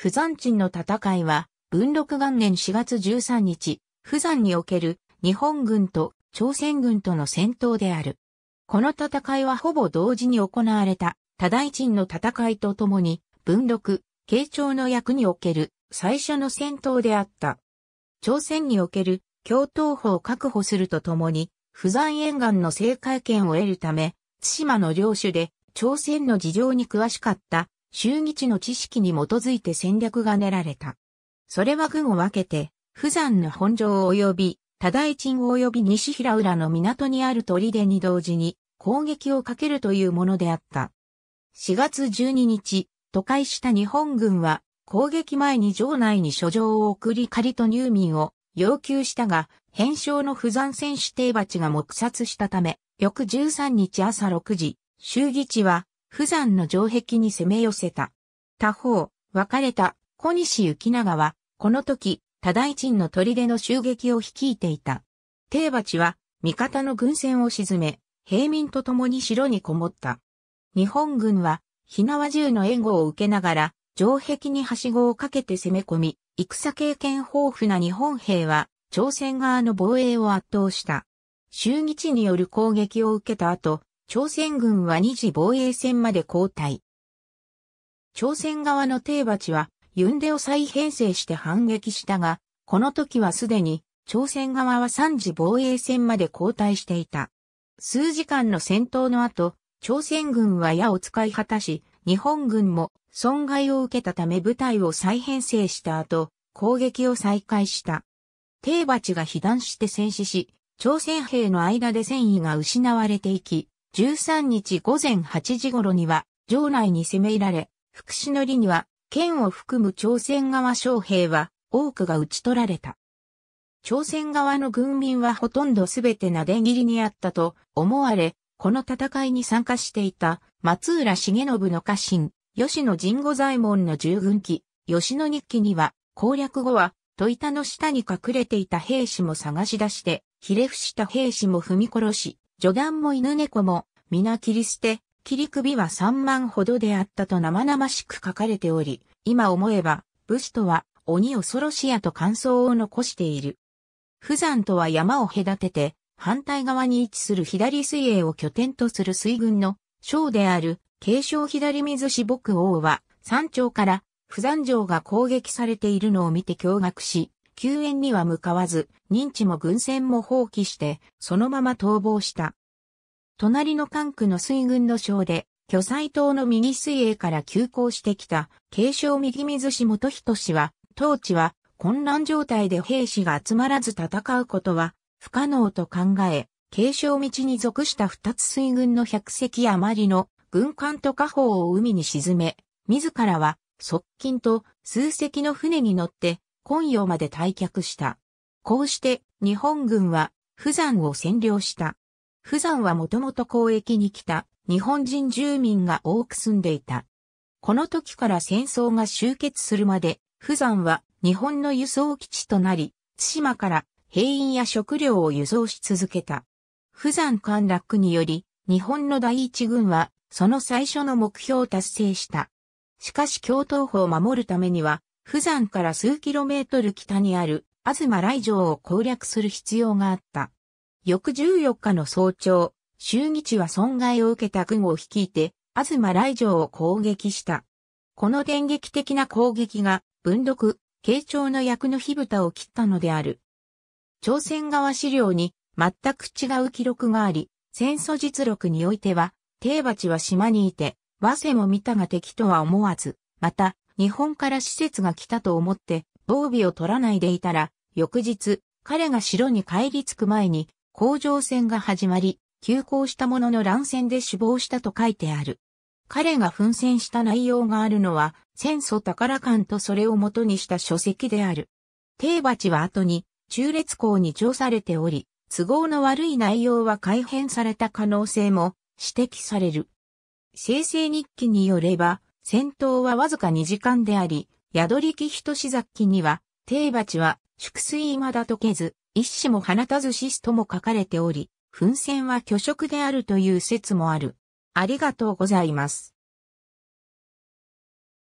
富山鎮の戦いは、文禄元年4月13日、富山における日本軍と朝鮮軍との戦闘である。この戦いはほぼ同時に行われた、多大鎮の戦いとともに、文禄、慶長の役における最初の戦闘であった。朝鮮における共闘法を確保するとともに、富山沿岸の政界権を得るため、津島の領主で朝鮮の事情に詳しかった衆議地の知識に基づいて戦略が練られた。それは軍を分けて、富山の本城及び、多大鎮及び西平浦の港にある砦に同時に攻撃をかけるというものであった。4月12日、都会した日本軍は攻撃前に城内に書状を送り仮と入民を要求したが、返償の不山戦士邸鉢が黙殺したため、翌13日朝6時、襲議地は富山の城壁に攻め寄せた。他方、別れた小西行長は、この時、多大鎮の砦の襲撃を率いていた。定鉢は、味方の軍船を沈め、平民と共に城にこもった。日本軍は、火縄銃の援護を受けながら、城壁にはしごをかけて攻め込み、戦経験豊富な日本兵は、朝鮮側の防衛を圧倒した。襲撃による攻撃を受けた後、朝鮮軍は二次防衛戦まで後退。朝鮮側の帝鉢はユンデを再編成して反撃したが、この時はすでに朝鮮側は三次防衛戦まで後退していた。数時間の戦闘の後、朝鮮軍は矢を使い果たし、日本軍も損害を受けたため部隊を再編成した後、攻撃を再開した。帝鉢が被弾して戦死し、朝鮮兵の間で戦意が失われていき、13日午前8時頃には、城内に攻め入られ、福祉の利には、県を含む朝鮮側将兵は多くが討ち取られた。朝鮮側の軍民はほとんどすべてなで切りにあったと思われ、この戦いに参加していた松浦重信の家臣、吉野神護左衛門の従軍記、吉野日記には、攻略後は、戸板の下に隠れていた兵士も探し出して、ひれ伏した兵士も踏み殺し、序談も犬猫も皆切り捨て、切り首は3万ほどであったと生々しく書かれており、今思えば、武士とは鬼恐ろしやと感想を残している。富山とは山を隔てて、反対側に位置する左水泳を拠点とする水軍の将である、継承左水志牧王は、山頂から富山城が攻撃されているのを見て驚愕し、救援には向かわず、認知も軍船も放棄して、そのまま逃亡した。隣の関区の水軍の省で、巨彩島の右水泳から急行してきた、継承右水氏元人氏は、当地は混乱状態で兵士が集まらず戦うことは不可能と考え、継承道に属した二つ水軍の百隻余りの軍艦と家宝を海に沈め、自らは側近と数隻の船に乗って、今陽まで退却した。こうして日本軍は、富山を占領した。釜山はもともと交易に来た日本人住民が多く住んでいた。この時から戦争が終結するまで、釜山は日本の輸送基地となり、対馬から兵員や食料を輸送し続けた。釜山陥落により、日本の第一軍は、その最初の目標を達成した。しかし共闘法を守るためには、釜山から数キロメートル北にある、東来城を攻略する必要があった。翌14日の早朝、周議地は損害を受けた軍を率いて、東来城を攻撃した。この電撃的な攻撃が、文禄、慶長の役の火蓋を切ったのである。朝鮮側資料に全く違う記録があり、戦争実録においては、帝鉢は島にいて、和瀬も見たが敵とは思わず、また、日本から施設が来たと思って、防備を取らないでいたら、翌日、彼が城に帰り着く前に、甲状腺が始まり、急行したものの乱戦で死亡したと書いてある。彼が奮戦した内容があるのは、戦争宝館とそれを元にした書籍である。定鉢は後に、中列校に上されており、都合の悪い内容は改変された可能性も指摘される。生成日記によれば、戦闘はわずか2時間であり、宿り木人志崎には、定鉢は祝水未だ溶けず、一種も放たず死すとも書かれており、噴泉は虚飾であるという説もある。ありがとうございます。